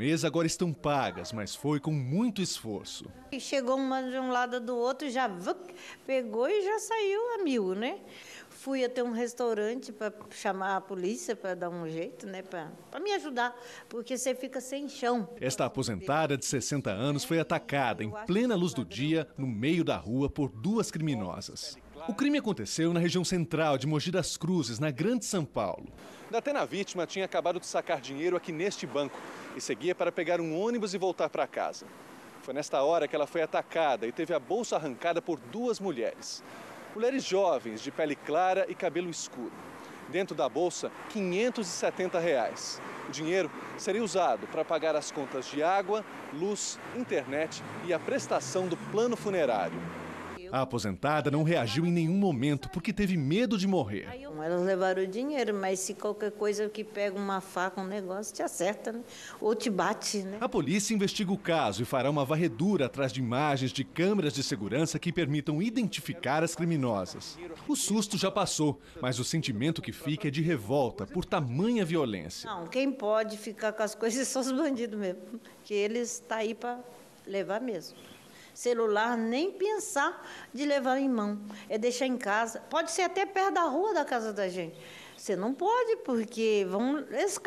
mês agora estão pagas, mas foi com muito esforço. chegou uma de um lado do outro, já pegou e já saiu a mil, né? Fui até um restaurante para chamar a polícia para dar um jeito, né? Para me ajudar, porque você fica sem chão. Esta aposentada de 60 anos foi atacada em plena luz do tá dia, no meio da rua, por duas criminosas. O crime aconteceu na região central de Mogi das Cruzes, na Grande São Paulo. Datena, a vítima, tinha acabado de sacar dinheiro aqui neste banco e seguia para pegar um ônibus e voltar para casa. Foi nesta hora que ela foi atacada e teve a bolsa arrancada por duas mulheres. Mulheres jovens, de pele clara e cabelo escuro. Dentro da bolsa, 570 reais. O dinheiro seria usado para pagar as contas de água, luz, internet e a prestação do plano funerário. A aposentada não reagiu em nenhum momento porque teve medo de morrer. Elas levaram o dinheiro, mas se qualquer coisa que pega uma faca, um negócio, te acerta né? ou te bate. Né? A polícia investiga o caso e fará uma varredura atrás de imagens de câmeras de segurança que permitam identificar as criminosas. O susto já passou, mas o sentimento que fica é de revolta por tamanha violência. Não, quem pode ficar com as coisas são os bandidos mesmo, que eles estão tá aí para levar mesmo celular, nem pensar de levar em mão. É deixar em casa. Pode ser até perto da rua da casa da gente. Você não pode, porque vão, eles